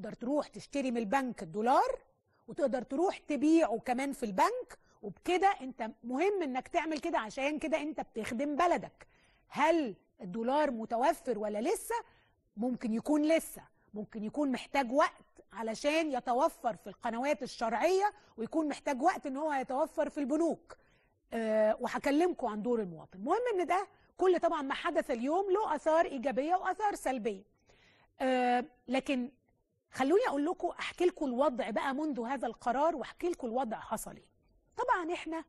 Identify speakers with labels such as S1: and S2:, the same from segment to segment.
S1: تقدر تروح تشتري من البنك الدولار وتقدر تروح تبيعه كمان في البنك وبكده انت مهم انك تعمل كده عشان كده انت بتخدم بلدك هل الدولار متوفر ولا لسه ممكن يكون لسه ممكن يكون محتاج وقت علشان يتوفر في القنوات الشرعيه ويكون محتاج وقت ان هو يتوفر في البنوك أه وهكلمكم عن دور المواطن المهم ان ده كل طبعا ما حدث اليوم له اثار ايجابيه واثار سلبيه أه لكن خلوني اقول لكم احكي لكم الوضع بقى منذ هذا القرار واحكي لكم الوضع حصل ايه طبعا احنا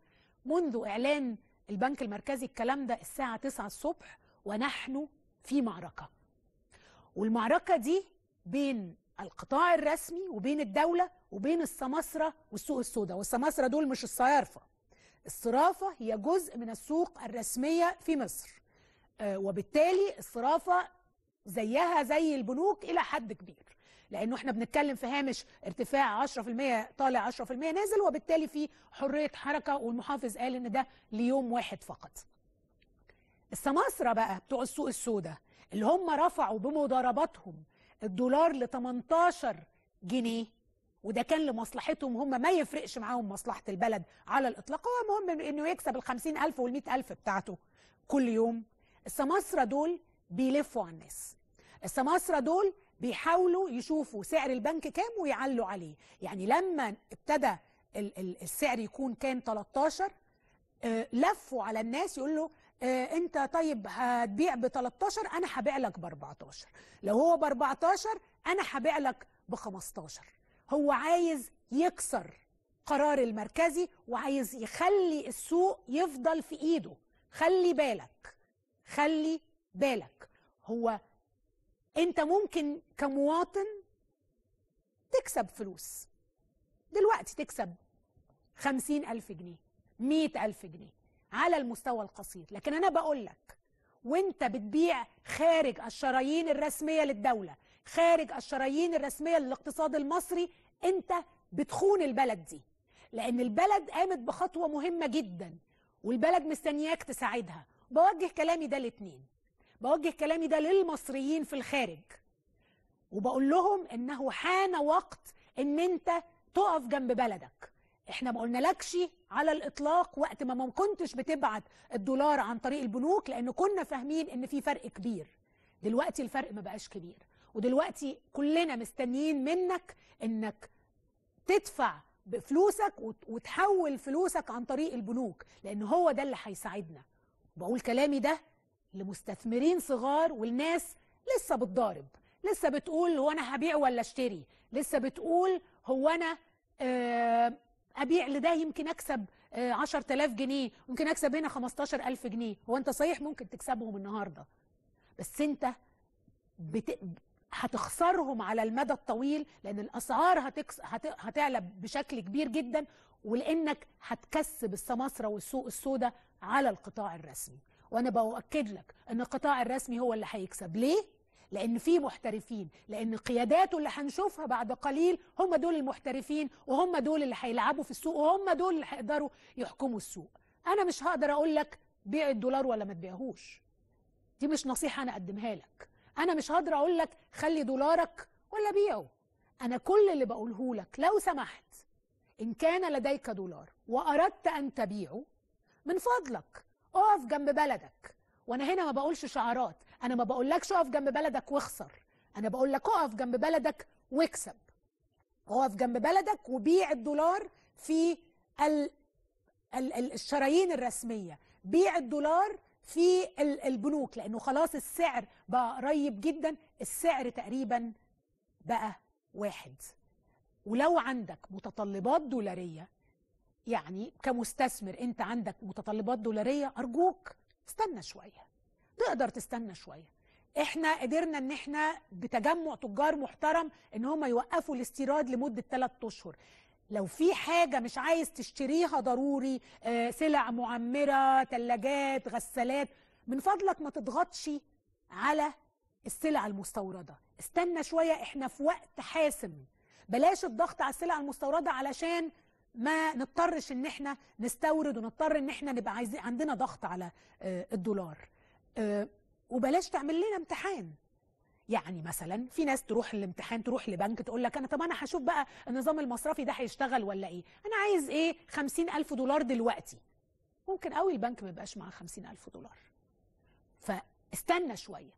S1: منذ اعلان البنك المركزي الكلام ده الساعه 9 الصبح ونحن في معركه والمعركه دي بين القطاع الرسمي وبين الدوله وبين السماسره والسوق السوداء والسماسره دول مش الصيارفه الصرافه هي جزء من السوق الرسميه في مصر آه، وبالتالي الصرافه زيها زي البنوك الى حد كبير لانه احنا بنتكلم في هامش ارتفاع 10% طالع 10% نازل وبالتالي في حريه حركه والمحافظ قال ان ده ليوم واحد فقط. السماسره بقى بتوع السوق السوداء اللي هم رفعوا بمضارباتهم الدولار ل 18 جنيه وده كان لمصلحتهم هم ما يفرقش معاهم مصلحة البلد على الإطلاق هو مهم إنه يكسب ال 50000 وال 100000 بتاعته كل يوم السماسرة دول بيلفوا على الناس السماسرة دول بيحاولوا يشوفوا سعر البنك كام ويعلوا عليه يعني لما ابتدى السعر يكون كام 13 آه، لفوا على الناس يقول له آه، انت طيب هتبيع ب 13 انا هبيع لك ب 14 لو هو ب 14 انا هبيع لك ب 15 هو عايز يكسر قرار المركزي وعايز يخلي السوق يفضل في ايده خلي بالك خلي بالك هو انت ممكن كمواطن تكسب فلوس دلوقتي تكسب خمسين ألف جنيه مئة ألف جنيه على المستوى القصير لكن أنا بقول لك وانت بتبيع خارج الشرايين الرسمية للدولة خارج الشرايين الرسمية للاقتصاد المصري انت بتخون البلد دي لأن البلد قامت بخطوة مهمة جدا والبلد مستنياك تساعدها بوجه كلامي ده الاتنين بوجه كلامي ده للمصريين في الخارج وبقول لهم انه حان وقت ان انت تقف جنب بلدك احنا ما قلنالكش على الاطلاق وقت ما ما كنتش بتبعت الدولار عن طريق البنوك لان كنا فاهمين ان في فرق كبير دلوقتي الفرق ما بقاش كبير ودلوقتي كلنا مستنيين منك انك تدفع بفلوسك وتحول فلوسك عن طريق البنوك لان هو ده اللي هيساعدنا بقول كلامي ده لمستثمرين صغار والناس لسه بتضارب لسه بتقول هو انا هبيع ولا اشتري لسه بتقول هو انا آه، ابيع لده يمكن اكسب 10000 آه، جنيه ممكن اكسب هنا 15000 جنيه هو انت صحيح ممكن تكسبهم النهارده بس انت بت... هتخسرهم على المدى الطويل لان الاسعار هتكس... هت... هتعلى بشكل كبير جدا ولانك هتكسب السماسره والسوق السوداء على القطاع الرسمي وانا باكد لك ان القطاع الرسمي هو اللي هيكسب ليه لان في محترفين لان قياداته اللي هنشوفها بعد قليل هم دول المحترفين وهم دول اللي هيلعبوا في السوق وهم دول اللي هيقدروا يحكموا السوق انا مش هقدر اقول لك بيع الدولار ولا ما تبيعهوش دي مش نصيحه انا اقدمها لك انا مش هقدر اقول لك خلي دولارك ولا بيعه انا كل اللي بقوله لك لو سمحت ان كان لديك دولار واردت ان تبيعه من فضلك اقف جنب بلدك وانا هنا ما بقولش شعارات انا ما بقولكش اقف جنب بلدك واخسر انا بقول لك اقف جنب بلدك واكسب اقف جنب بلدك وبيع الدولار في ال... ال... الشرايين الرسميه بيع الدولار في البنوك لانه خلاص السعر بقى قريب جدا السعر تقريبا بقى واحد ولو عندك متطلبات دولاريه يعني كمستثمر انت عندك متطلبات دولاريه ارجوك استنى شويه تقدر تستنى شويه احنا قدرنا ان احنا بتجمع تجار محترم ان هم يوقفوا الاستيراد لمده 3 اشهر لو في حاجه مش عايز تشتريها ضروري آه، سلع معمره ثلاجات غسالات من فضلك ما تضغطش على السلع المستورده استنى شويه احنا في وقت حاسم بلاش الضغط على السلع المستورده علشان ما نضطرش ان احنا نستورد ونضطر ان احنا نبقى عايزين عندنا ضغط على آه، الدولار آه، وبلاش تعمل لنا امتحان يعني مثلا في ناس تروح الامتحان تروح لبنك تقول لك انا طب انا هشوف بقى النظام المصرفي ده هيشتغل ولا ايه انا عايز ايه 50000 دولار دلوقتي ممكن قوي البنك ما يبقاش معاه 50000 دولار فاستنى شويه